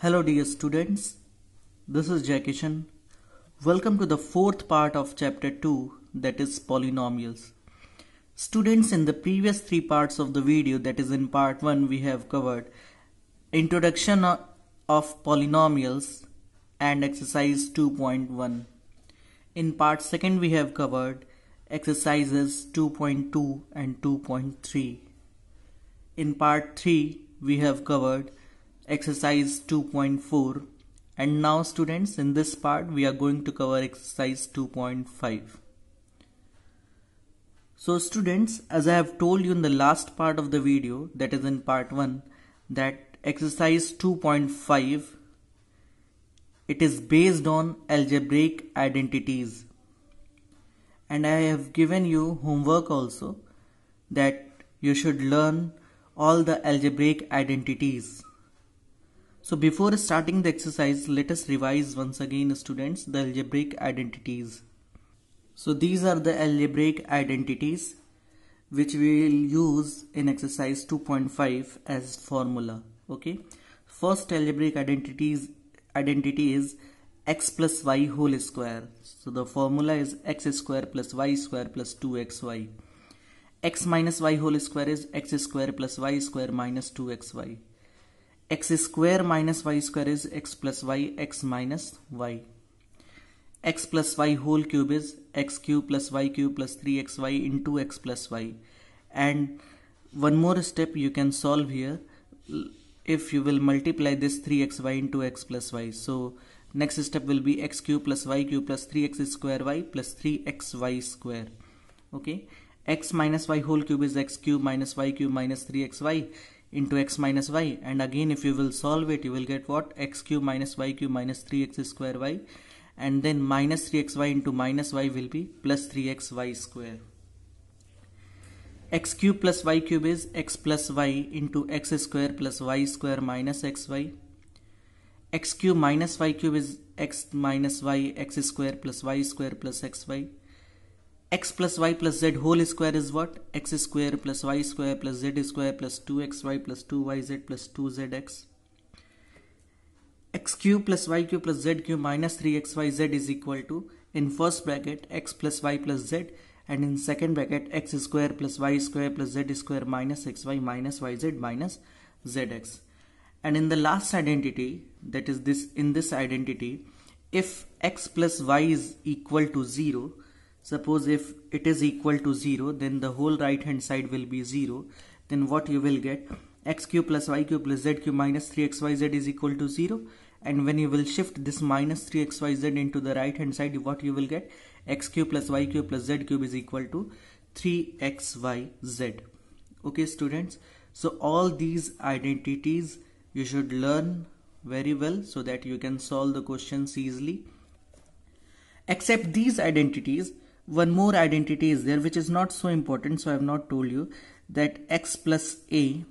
Hello dear students, this is Jackishan. Welcome to the fourth part of chapter 2 that is polynomials. Students in the previous three parts of the video that is in part 1 we have covered introduction of polynomials and exercise 2.1. In part 2 we have covered exercises 2.2 and 2.3. In part 3 we have covered exercise 2.4 and now students in this part we are going to cover exercise 2.5 so students as I have told you in the last part of the video that is in part 1 that exercise 2.5 it is based on algebraic identities and I have given you homework also that you should learn all the algebraic identities so before starting the exercise, let us revise once again students the algebraic identities. So these are the algebraic identities which we will use in exercise 2.5 as formula. Okay. First algebraic identities identity is x plus y whole square. So the formula is x square plus y square plus 2xy. x minus y whole square is x square plus y square minus 2xy x square minus y square is x plus y x minus y x plus y whole cube is x cube plus y cube plus 3xy into x plus y and one more step you can solve here if you will multiply this 3xy into x plus y so next step will be x cube plus y cube plus 3x square y plus 3xy square okay x minus y whole cube is x cube minus y cube minus 3xy into x minus y and again if you will solve it you will get what x cube minus y cube minus 3x square y and then minus 3xy into minus y will be plus 3xy square x cube plus y cube is x plus y into x square plus y square minus xy x cube minus y cube is x minus y x square plus y square plus xy x plus y plus z whole square is what? x square plus y square plus z square plus 2xy plus 2yz plus 2zx. x cube plus y cube plus z cube minus 3xyz is equal to in first bracket x plus y plus z and in second bracket x square plus y square plus z square minus xy minus yz minus zx. And in the last identity that is this in this identity if x plus y is equal to 0 Suppose if it is equal to 0, then the whole right hand side will be 0. Then what you will get? x cube plus y cube plus z cube minus 3xyz is equal to 0. And when you will shift this minus 3xyz into the right hand side, what you will get? x cube plus y cube plus z cube is equal to 3xyz. Okay, students. So all these identities you should learn very well so that you can solve the questions easily. Except these identities, one more identity is there which is not so important so I have not told you that x plus a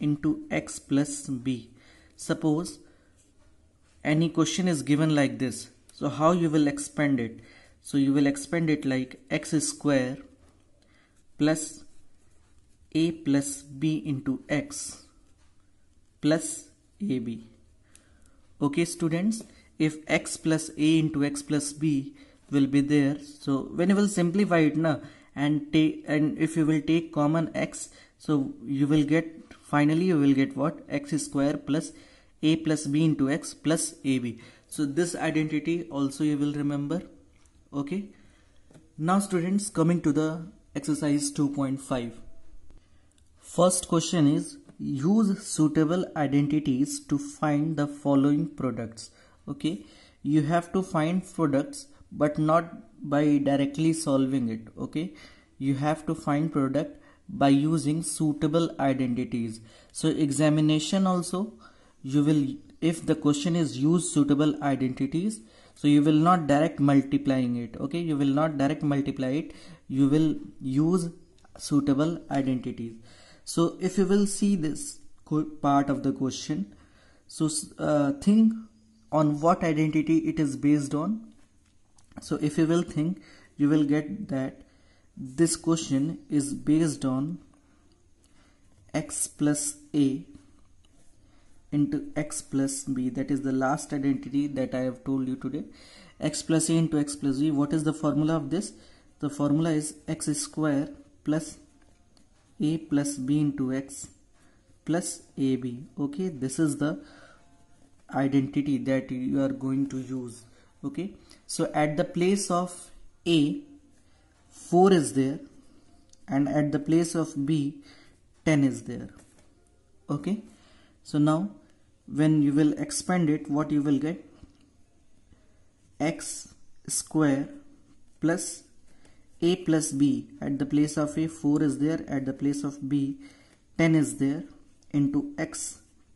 into x plus b suppose any question is given like this so how you will expand it so you will expand it like x square plus a plus b into x plus ab okay students if x plus a into x plus b will be there so when you will simplify it now and take and if you will take common x so you will get finally you will get what x square plus a plus b into x plus ab so this identity also you will remember okay now students coming to the exercise 2.5 first question is use suitable identities to find the following products okay you have to find products but not by directly solving it okay you have to find product by using suitable identities so examination also you will if the question is use suitable identities so you will not direct multiplying it okay you will not direct multiply it you will use suitable identities so if you will see this part of the question so uh, think on what identity it is based on so if you will think, you will get that this question is based on x plus a into x plus b that is the last identity that I have told you today x plus a into x plus b what is the formula of this the formula is x square plus a plus b into x plus ab okay this is the identity that you are going to use okay so at the place of A, 4 is there and at the place of B, 10 is there. Okay. So now when you will expand it, what you will get? x square plus a plus b at the place of a 4 is there at the place of b 10 is there into x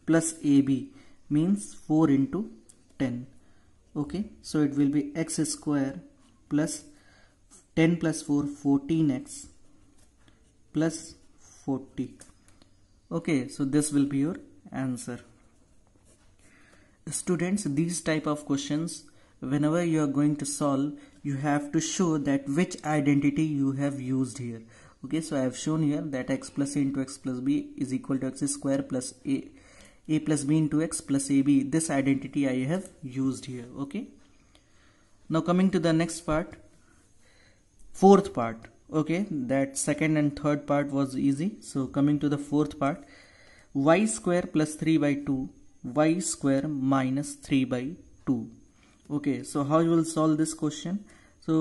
plus ab means 4 into 10 okay so it will be x square plus 10 plus 4 14x plus 40 okay so this will be your answer students these type of questions whenever you are going to solve you have to show that which identity you have used here okay so i have shown here that x plus a into x plus b is equal to x square plus a a plus b into x plus ab this identity I have used here okay now coming to the next part fourth part okay that second and third part was easy so coming to the fourth part y square plus 3 by 2 y square minus 3 by 2 okay so how you will solve this question so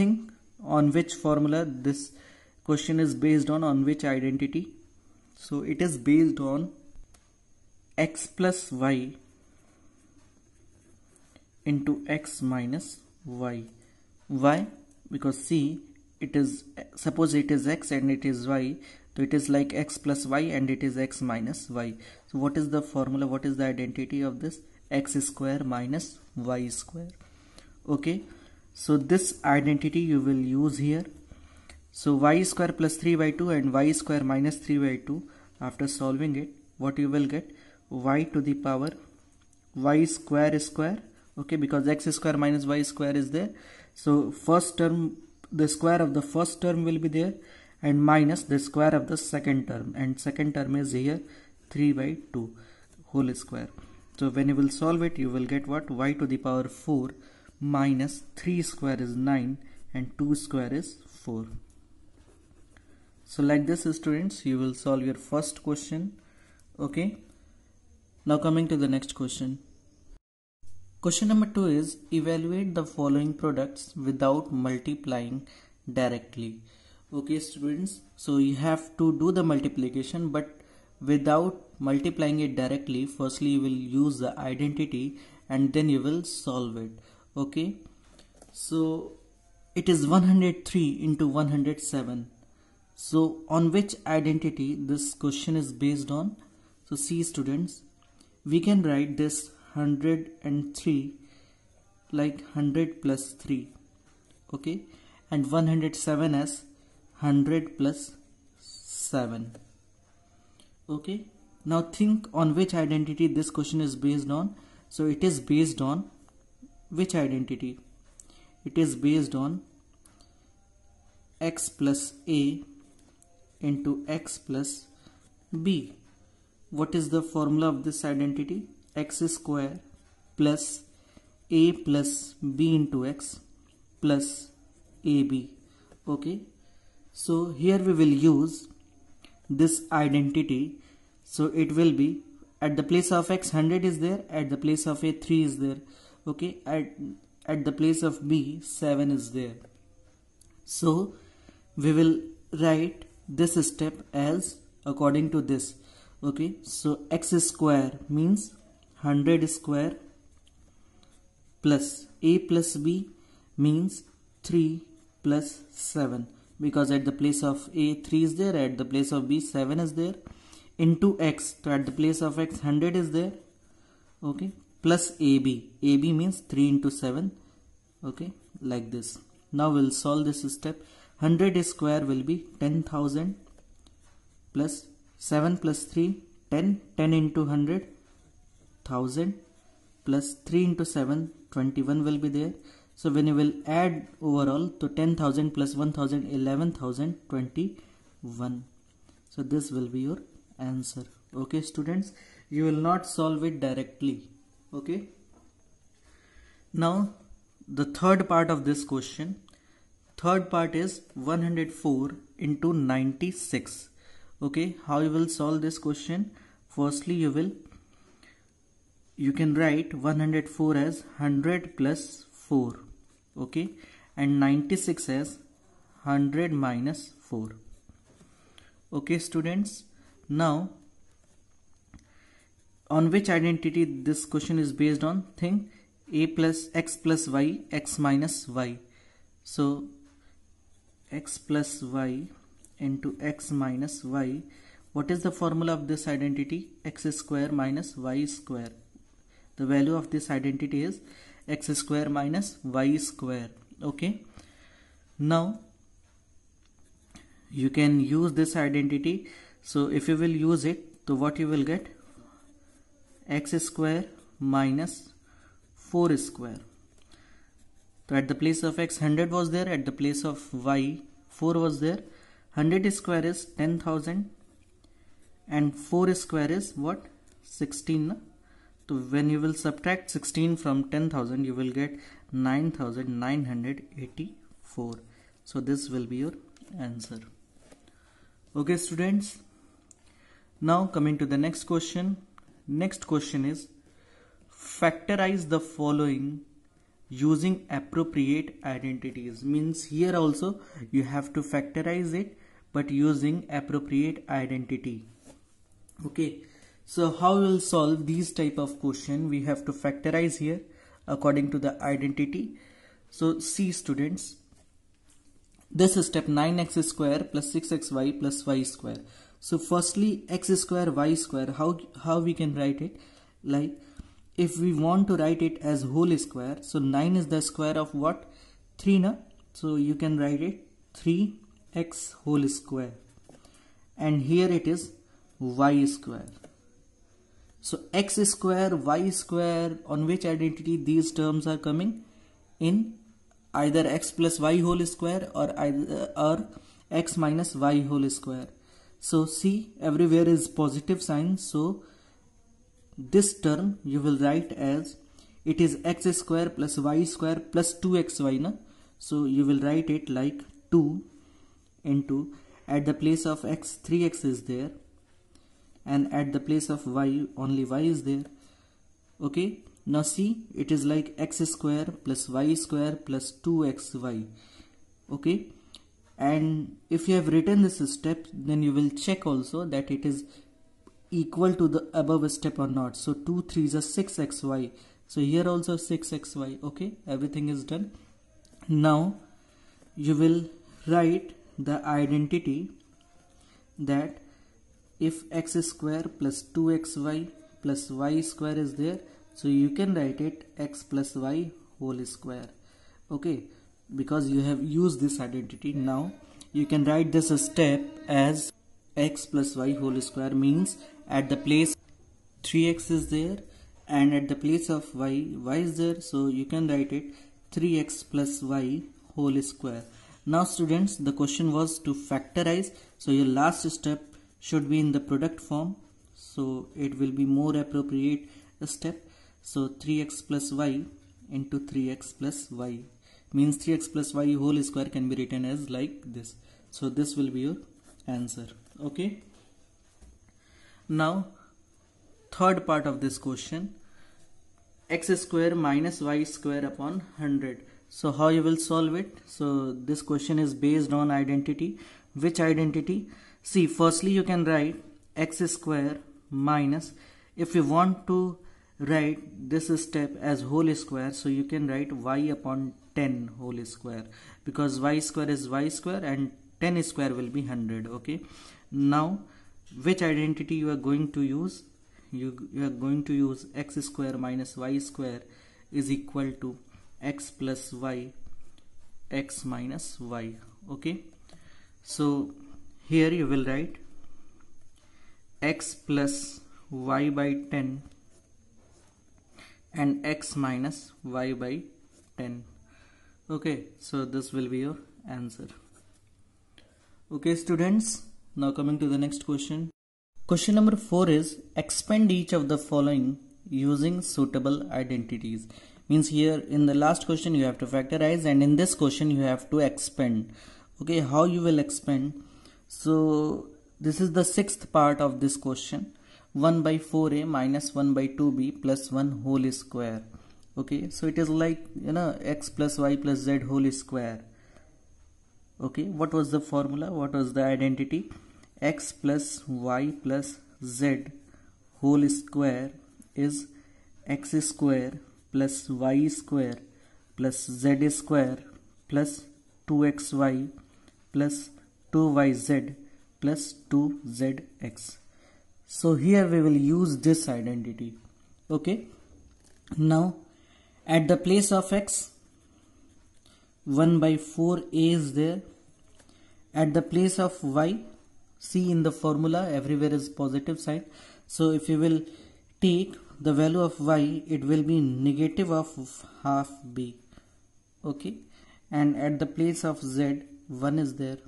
think on which formula this question is based on on which identity so it is based on x plus y into x minus y. Why? Because see, it is suppose it is x and it is y, so it is like x plus y and it is x minus y. So what is the formula? What is the identity of this? x square minus y square. Okay, so this identity you will use here. So y square plus 3 by 2 and y square minus 3 by 2 after solving it, what you will get? y to the power y square square okay because x square minus y square is there so first term the square of the first term will be there and minus the square of the second term and second term is here 3 by 2 whole square so when you will solve it you will get what y to the power 4 minus 3 square is 9 and 2 square is 4 so like this students you will solve your first question okay now coming to the next question. Question number 2 is evaluate the following products without multiplying directly. Okay students, so you have to do the multiplication but without multiplying it directly firstly you will use the identity and then you will solve it okay so it is 103 into 107 so on which identity this question is based on so see students we can write this 103 like 100 plus 3 okay and 107 as 100 plus 7 okay now think on which identity this question is based on so it is based on which identity it is based on x plus a into x plus b what is the formula of this identity? x square plus a plus b into x plus ab. Okay. So here we will use this identity. So it will be at the place of x 100 is there at the place of a 3 is there okay at at the place of b 7 is there so we will write this step as according to this okay so x square means 100 square plus a plus b means 3 plus 7 because at the place of a 3 is there at the place of b 7 is there into x so at the place of x 100 is there okay plus ab ab means 3 into 7 okay like this now we'll solve this step 100 square will be 10000 plus 7 plus 3, 10. 10 into 100, 1000 plus 3 into 7, 21 will be there. So when you will add overall to 10,000 plus 1,000, 11,000, So this will be your answer. Okay students, you will not solve it directly. Okay. Now the third part of this question. Third part is 104 into 96 okay how you will solve this question firstly you will you can write 104 as 100 plus 4 okay and 96 as 100 minus 4 okay students now on which identity this question is based on thing a plus x plus y x minus y so x plus y into x minus y. What is the formula of this identity? x square minus y square. The value of this identity is x square minus y square. Okay. Now, you can use this identity. So, if you will use it, so what you will get? x square minus 4 square. So at the place of x 100 was there, at the place of y 4 was there. 100 square is 10,000 and 4 square is what 16 so when you will subtract 16 from 10,000 you will get 9,984 so this will be your answer okay students now coming to the next question next question is factorize the following using appropriate identities means here also you have to factorize it but using appropriate identity okay so how we'll solve these type of question we have to factorize here according to the identity so see students this is step 9x square plus 6xy plus y square so firstly x square y square how how we can write it like if we want to write it as whole square so 9 is the square of what 3 na so you can write it 3 x whole square and here it is y square so x square y square on which identity these terms are coming in either x plus y whole square or either or x minus y whole square so see everywhere is positive sign so this term you will write as it is x square plus y square plus 2xy na? so you will write it like 2 into at the place of x 3x is there and at the place of y only y is there okay now see it is like x square plus y square plus 2xy okay and if you have written this step then you will check also that it is equal to the above step or not so 2 3 is a 6xy so here also 6xy okay everything is done now you will write the identity that if x square plus 2xy plus y square is there so you can write it x plus y whole square okay because you have used this identity now you can write this step as x plus y whole square means at the place 3x is there and at the place of y y is there so you can write it 3x plus y whole square now students, the question was to factorize. So your last step should be in the product form. So it will be more appropriate step. So 3x plus y into 3x plus y means 3x plus y whole square can be written as like this. So this will be your answer. Okay. Now third part of this question x square minus y square upon 100 so how you will solve it so this question is based on identity which identity see firstly you can write x square minus if you want to write this step as whole square so you can write y upon 10 whole square because y square is y square and 10 square will be 100 okay now which identity you are going to use you, you are going to use x square minus y square is equal to x plus y x minus y okay so here you will write x plus y by 10 and x minus y by 10 okay so this will be your answer okay students now coming to the next question question number 4 is expand each of the following using suitable identities means here in the last question you have to factorize and in this question you have to expand okay how you will expand so this is the sixth part of this question 1 by 4a minus 1 by 2b plus 1 whole square okay so it is like you know x plus y plus z whole square okay what was the formula what was the identity x plus y plus z whole square is x square plus y square plus z square plus 2xy plus 2yz plus 2zx. So here we will use this identity. Okay. Now at the place of x 1 by 4a is there. At the place of y see in the formula everywhere is positive sign. So if you will take the value of y it will be negative of half b okay and at the place of z 1 is there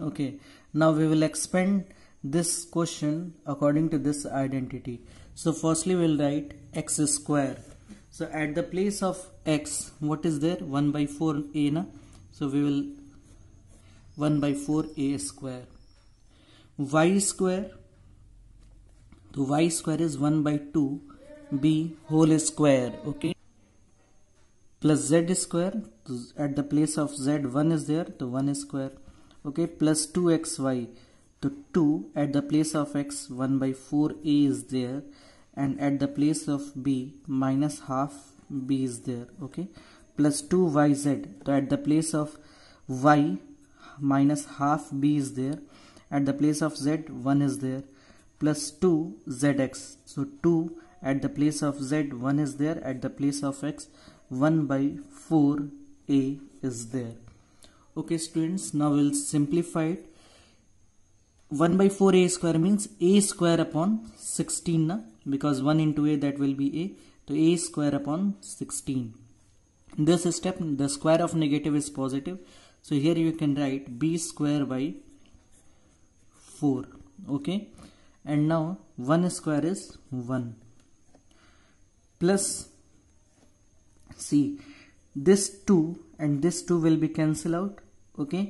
okay now we will expand this question according to this identity so firstly we'll write x square so at the place of x what is there 1 by 4 a na so we will 1 by 4 a square y square तो y square is one by two b whole square okay plus z square at the place of z one is there तो one square okay plus two x y तो two at the place of x one by four a is there and at the place of b minus half b is there okay plus 2 yz so at the place of y minus half b is there at the place of z 1 is there plus 2 zx. So 2 at the place of z, 1 is there, at the place of x, 1 by 4 a is there. Okay students, now we'll simplify it. 1 by 4 a square means a square upon 16 na? because 1 into a that will be a. So a square upon 16. this step the square of negative is positive. So here you can write b square by 4. Okay and now 1 square is 1 plus see this 2 and this 2 will be cancelled out okay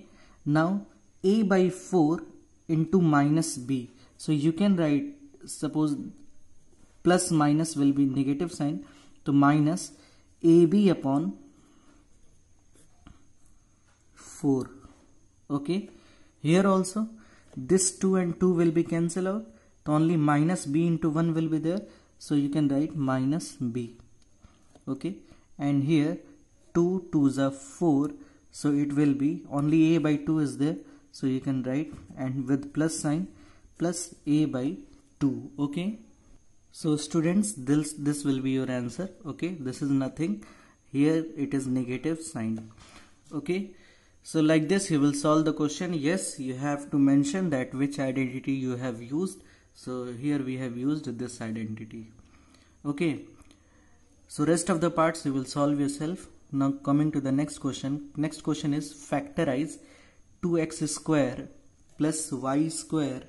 now a by 4 into minus b so you can write suppose plus minus will be negative sign to minus ab upon 4 okay here also this 2 and 2 will be cancelled out only minus b into 1 will be there so you can write minus b okay and here 2 2s are 4 so it will be only a by 2 is there so you can write and with plus sign plus a by 2 okay so students this this will be your answer okay this is nothing here it is negative sign okay so like this you will solve the question yes you have to mention that which identity you have used so here we have used this identity okay so rest of the parts you will solve yourself now coming to the next question next question is factorize 2x square plus y square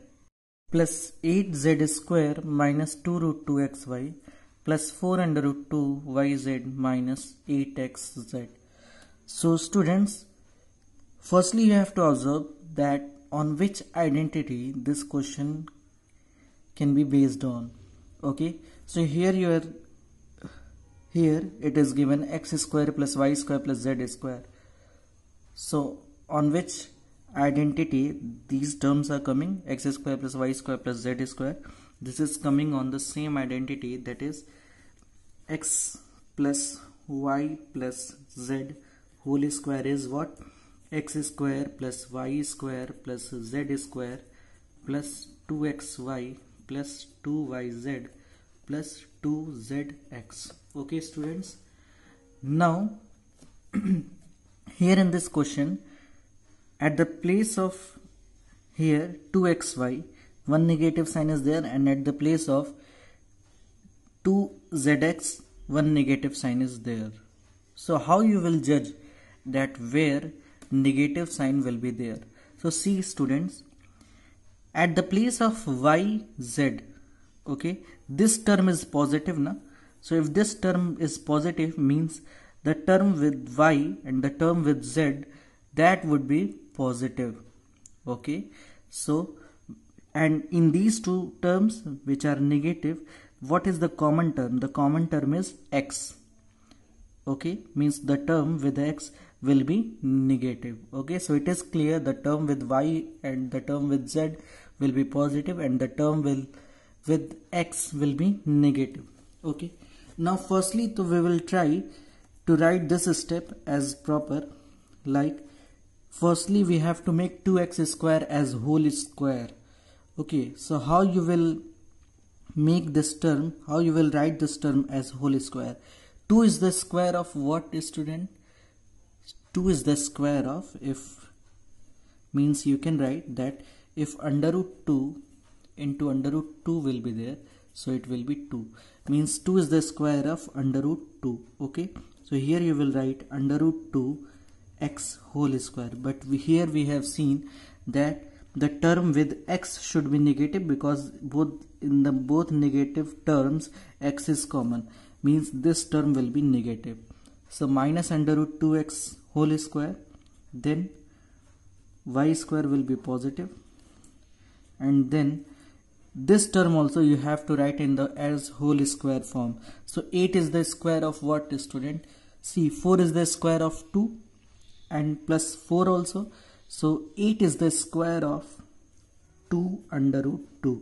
plus 8z square minus 2 root 2xy plus 4 under root 2 yz minus 8xz. So students, firstly you have to observe that on which identity this question can be based on okay so here you are here it is given x square plus y square plus z square so on which identity these terms are coming x square plus y square plus z square this is coming on the same identity that is x plus y plus z whole square is what x square plus y square plus z square plus 2xy plus 2yz plus 2zx okay students now here in this question at the place of here 2xy one negative sign is there and at the place of 2zx one negative sign is there so how you will judge that where negative sign will be there so see students at the place of yz okay this term is positive na so if this term is positive means the term with y and the term with z that would be positive okay so and in these two terms which are negative what is the common term the common term is x okay means the term with x will be negative okay so it is clear the term with y and the term with z will be positive and the term will with x will be negative okay now firstly so we will try to write this step as proper like firstly we have to make 2x square as whole square okay so how you will make this term how you will write this term as whole square 2 is the square of what student 2 is the square of if means you can write that if under root 2 into under root 2 will be there so it will be 2 means 2 is the square of under root 2 okay so here you will write under root 2 x whole square but we, here we have seen that the term with x should be negative because both in the both negative terms x is common means this term will be negative so minus under root 2x whole square then y square will be positive and then this term also you have to write in the as whole square form so 8 is the square of what student see 4 is the square of 2 and plus 4 also so 8 is the square of 2 under root 2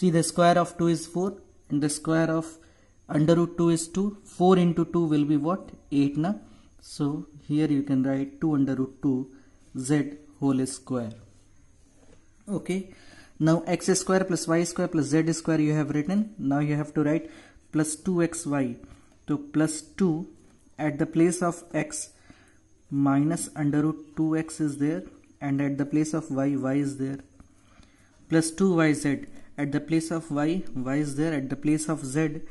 see the square of 2 is 4 and the square of under root 2 is 2 4 into 2 will be what 8 na so here you can write 2 under root 2 z whole square okay now x square plus y square plus z square you have written. Now you have to write plus 2xy. So plus 2 at the place of x minus under root 2x is there and at the place of y, y is there. Plus 2yz at the place of y, y is there. At the place of z,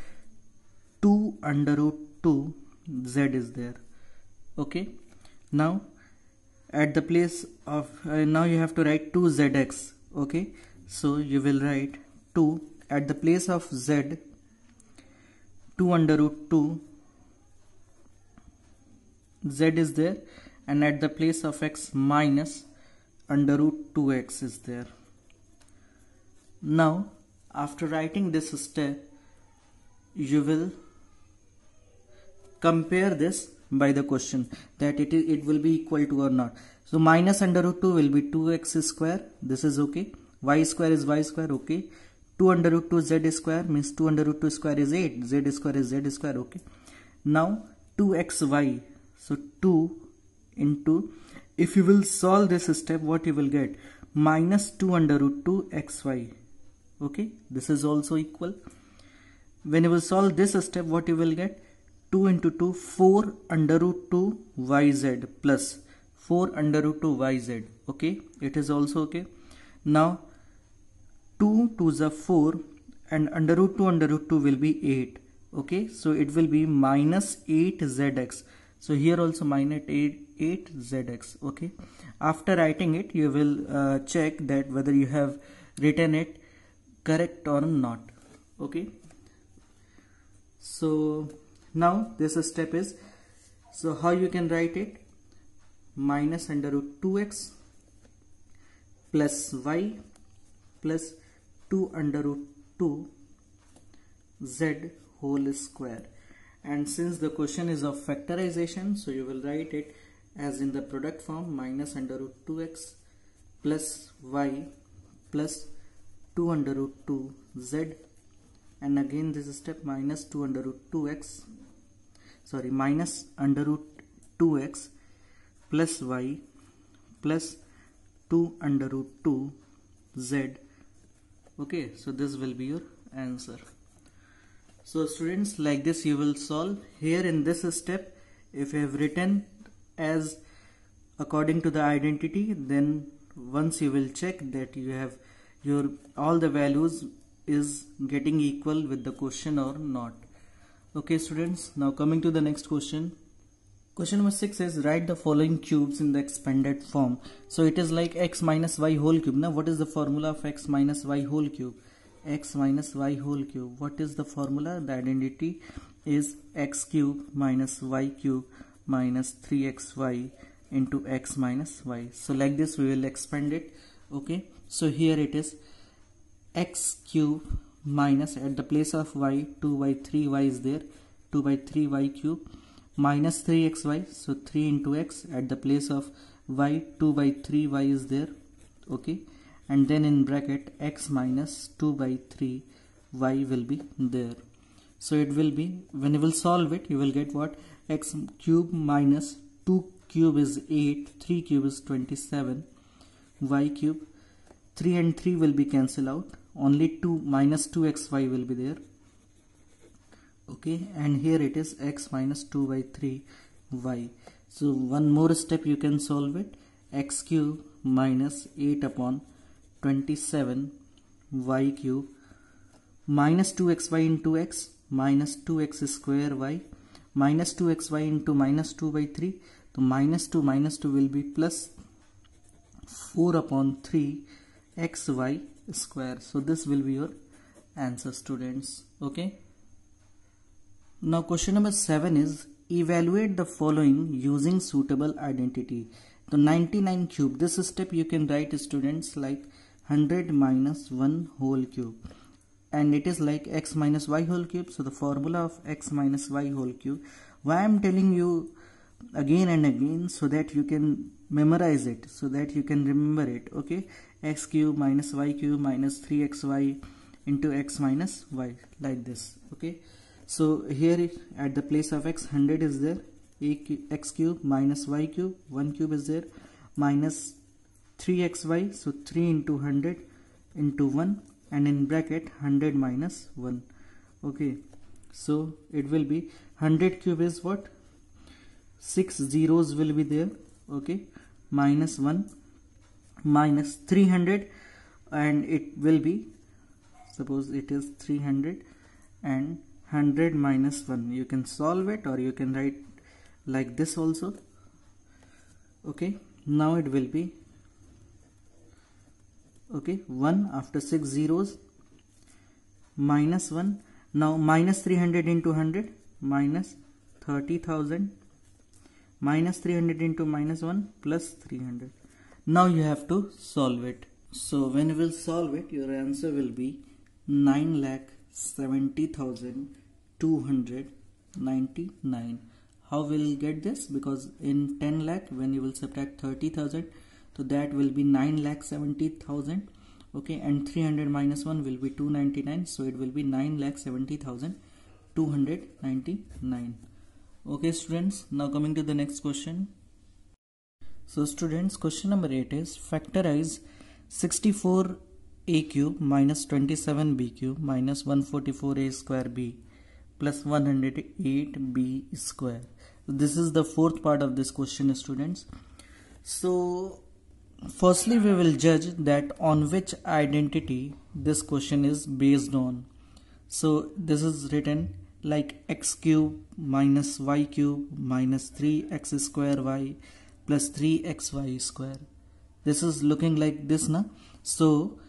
2 under root 2 z is there. Okay. Now at the place of uh, now you have to write 2zx. Okay. So you will write 2 at the place of z 2 under root 2 z is there and at the place of x minus under root 2x is there. Now after writing this step you will compare this by the question that it, it will be equal to or not. So minus under root 2 will be 2x square this is okay y square is y square okay 2 under root 2 z square means 2 under root 2 square is 8 z square is z square okay now 2xy so 2 into if you will solve this step what you will get minus 2 under root 2 xy okay this is also equal when you will solve this step what you will get 2 into 2 4 under root 2 yz plus 4 under root 2 yz okay it is also okay now 2 to the 4 and under root 2 under root 2 will be 8 okay so it will be minus 8 zx so here also minus 8 8 zx okay after writing it you will uh, check that whether you have written it correct or not okay so now this step is so how you can write it minus under root 2x plus y plus 2 under root 2 z whole square and since the question is of factorization so you will write it as in the product form minus under root 2x plus y plus 2 under root 2 z and again this step minus 2 under root 2x sorry minus under root 2x plus y plus 2 under root 2 z okay so this will be your answer so students like this you will solve here in this step if you have written as according to the identity then once you will check that you have your all the values is getting equal with the question or not okay students now coming to the next question Question number 6 is write the following cubes in the expanded form. So it is like x minus y whole cube. Now what is the formula of x minus y whole cube? x minus y whole cube. What is the formula? The identity is x cube minus y cube minus 3xy into x minus y. So like this we will expand it. Okay. So here it is x cube minus at the place of y 2 by 3y is there 2 by 3y cube minus 3xy so 3 into x at the place of y 2 by 3 y is there okay and then in bracket x minus 2 by 3 y will be there so it will be when you will solve it you will get what x cube minus 2 cube is 8 3 cube is 27 y cube 3 and 3 will be cancelled out only 2 minus 2xy will be there okay and here it is x minus 2 by 3 y so one more step you can solve it x cube minus 8 upon 27 y cube minus 2xy into x minus 2x square y minus 2xy into minus 2 by 3 So minus 2 minus 2 will be plus 4 upon 3 xy square. So this will be your answer, students. Okay. Now question number 7 is evaluate the following using suitable identity. The 99 cube, this step you can write students like 100 minus 1 whole cube and it is like x minus y whole cube so the formula of x minus y whole cube why I'm telling you again and again so that you can memorize it so that you can remember it okay x cube minus y cube minus 3xy into x minus y like this okay so here at the place of x 100 is there x cube minus y cube 1 cube is there minus 3xy so 3 into 100 into 1 and in bracket 100 minus 1 okay so it will be 100 cube is what 6 zeros will be there okay minus 1 minus 300 and it will be suppose it is 300 and 100 minus 1 you can solve it or you can write like this also okay now it will be okay 1 after 6 zeros minus 1 now minus 300 into 100 minus 30,000 minus 300 into minus 1 plus 300 now you have to solve it so when you will solve it your answer will be 9 lakh 70,299 how will get this because in 10 lakh when you will subtract 30,000 so that will be 9 lakh 70,000 okay and 300 minus 1 will be 299 so it will be 9 lakh 70,299 okay students now coming to the next question so students question number 8 is factorize 64 a cube minus 27b cube minus 144a square b plus 108b square. This is the fourth part of this question students. So firstly we will judge that on which identity this question is based on. So this is written like x cube minus y cube minus 3x square y plus 3xy square. This is looking like this na. So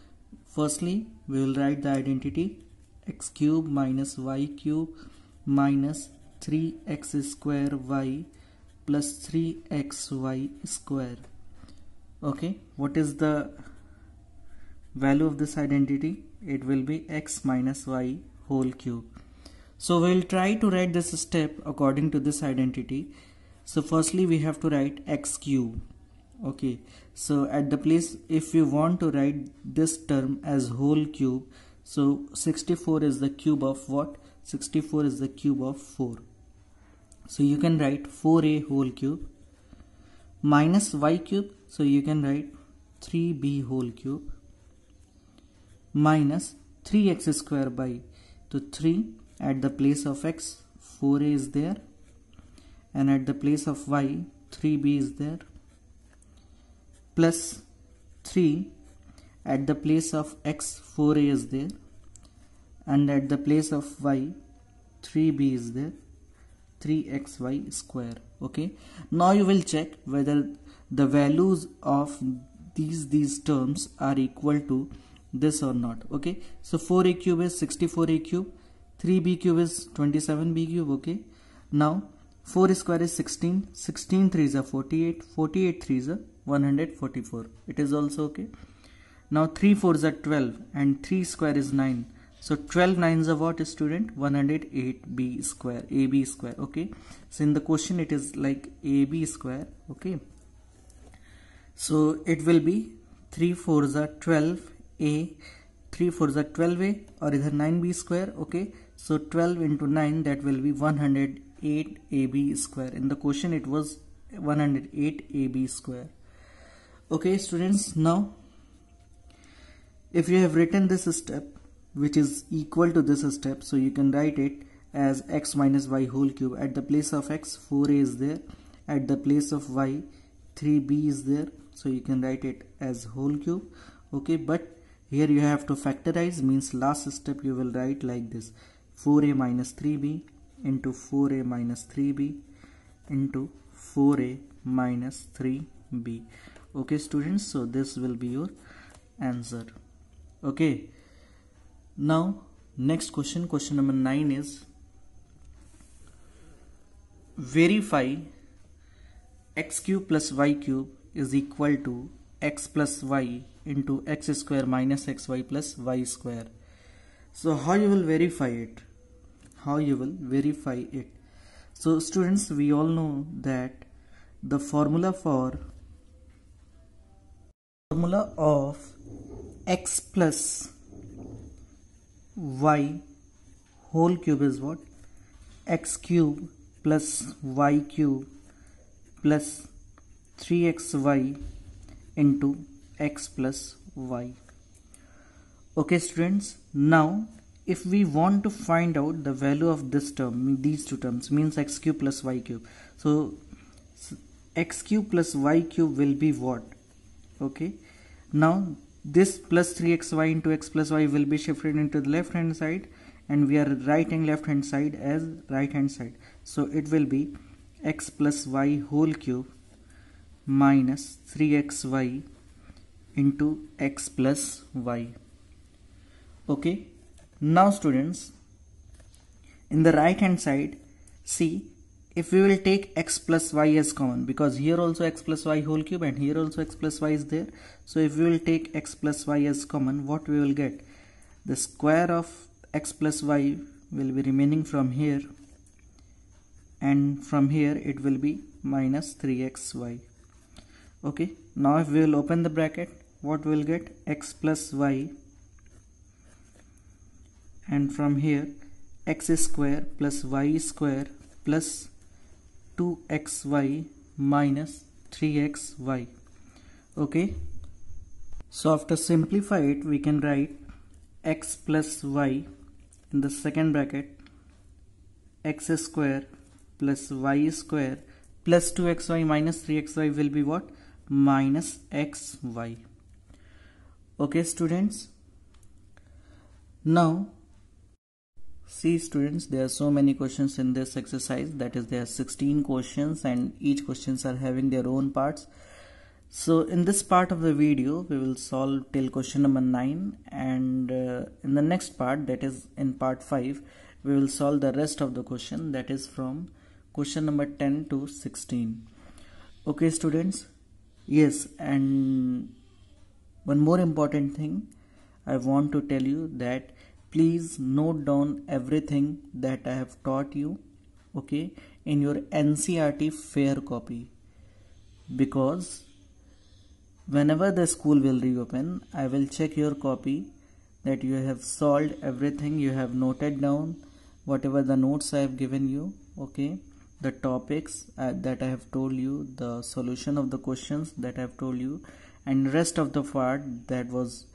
Firstly, we will write the identity x cube minus y cube minus 3x square y plus 3xy square. Okay, what is the value of this identity? It will be x minus y whole cube. So we'll try to write this step according to this identity. So firstly we have to write x cube okay so at the place if you want to write this term as whole cube so 64 is the cube of what 64 is the cube of 4 so you can write 4a whole cube minus y cube so you can write 3b whole cube minus 3x square by to 3 at the place of x 4a is there and at the place of y 3b is there plus 3 at the place of x 4a is there and at the place of y 3b is there 3xy square okay now you will check whether the values of these these terms are equal to this or not okay so 4a cube is 64a cube 3b cube is 27b cube okay now 4 square is 16 16 3 is a 48 48 3 is a 144 it is also okay now 3 4s are 12 and 3 square is 9 so 12 nines of what student 108 b square ab square okay so in the question it is like ab square okay so it will be 3 4s are 12 a 3 4s are 12 a or either 9 b square okay so 12 into 9 that will be 108 ab square in the question it was 108 ab square okay students now if you have written this step which is equal to this step so you can write it as x minus y whole cube at the place of x 4a is there at the place of y 3b is there so you can write it as whole cube okay but here you have to factorize means last step you will write like this 4a minus 3b into 4a minus 3b into 4a minus 3b okay students so this will be your answer okay now next question question number 9 is verify x cube plus y cube is equal to x plus y into x square minus xy plus y square so how you will verify it how you will verify it so students we all know that the formula for formula of x plus y whole cube is what x cube plus y cube plus 3xy into x plus y okay students now if we want to find out the value of this term these two terms means x cube plus y cube so x cube plus y cube will be what okay now this plus 3xy into x plus y will be shifted into the left hand side and we are writing left hand side as right hand side so it will be x plus y whole cube minus 3xy into x plus y okay now students in the right hand side see if we will take x plus y as common because here also x plus y whole cube and here also x plus y is there so if we will take x plus y as common what we will get the square of x plus y will be remaining from here and from here it will be minus 3xy okay now if we will open the bracket what we will get x plus y and from here x square plus y square plus 2xy minus 3xy okay so after simplify it we can write x plus y in the second bracket x square plus y square plus 2xy minus 3xy will be what minus xy okay students now See students, there are so many questions in this exercise. That is, there are 16 questions and each questions are having their own parts. So in this part of the video, we will solve till question number 9 and uh, in the next part, that is in part 5, we will solve the rest of the question that is from question number 10 to 16. Okay students, yes and one more important thing I want to tell you that please note down everything that I have taught you okay in your NCRT fair copy because whenever the school will reopen I will check your copy that you have solved everything you have noted down whatever the notes I have given you okay the topics uh, that I have told you the solution of the questions that I have told you and rest of the part that was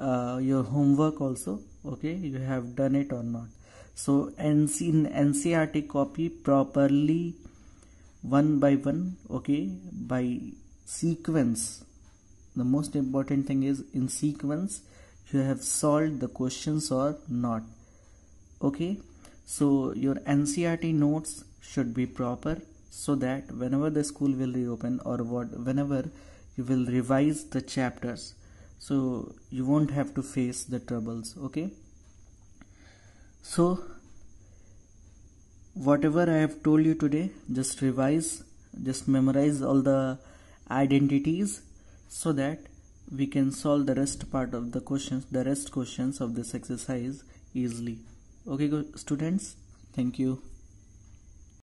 uh, your homework also okay you have done it or not so NC, in ncrt copy properly one by one okay by sequence the most important thing is in sequence you have solved the questions or not okay so your ncrt notes should be proper so that whenever the school will reopen or what whenever you will revise the chapters so you won't have to face the troubles okay so whatever I have told you today just revise just memorize all the identities so that we can solve the rest part of the questions the rest questions of this exercise easily okay students thank you